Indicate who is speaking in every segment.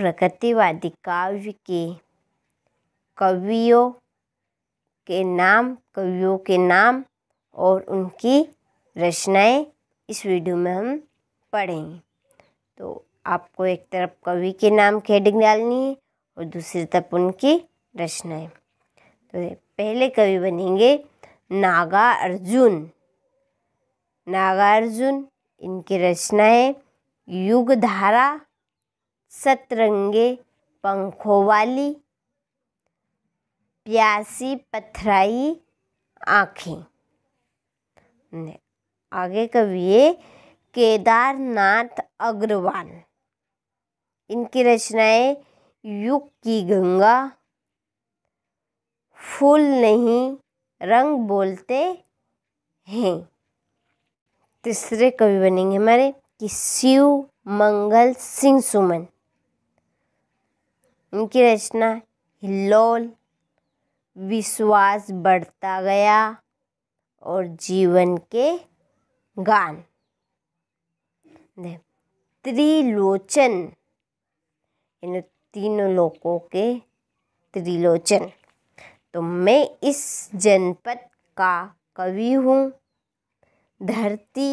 Speaker 1: प्रगतिवादी काव्य के कवियों के नाम कवियों के नाम और उनकी रचनाएं इस वीडियो में हम पढ़ेंगे तो आपको एक तरफ कवि के नाम की हेडिंग डालनी है और दूसरी तरफ उनकी रचनाएं तो पहले कवि बनेंगे नागा अर्जुन नागार्जुन इनकी रचनाएं युगधारा युग धारा सतरंगे पंखों वाली प्यासी पथराई आँखें आगे कवि है केदारनाथ अग्रवाल इनकी रचनाएं युग की गंगा फूल नहीं रंग बोलते हैं तीसरे कवि बनेंगे हमारे कि शिव मंगल सिंह सुमन उनकी रचना हिल्लोल विश्वास बढ़ता गया और जीवन के गान त्रिलोचन इन तीनों लोगों के त्रिलोचन तो मैं इस जनपद का कवि हूँ धरती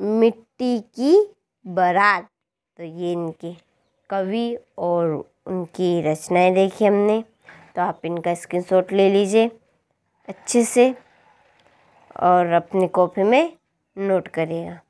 Speaker 1: मिट्टी की बरात तो ये इनके कवि और उनकी रचनाएँ देखी हमने तो आप इनका स्क्रीनशॉट ले लीजिए अच्छे से और अपनी कॉपी में नोट करिएगा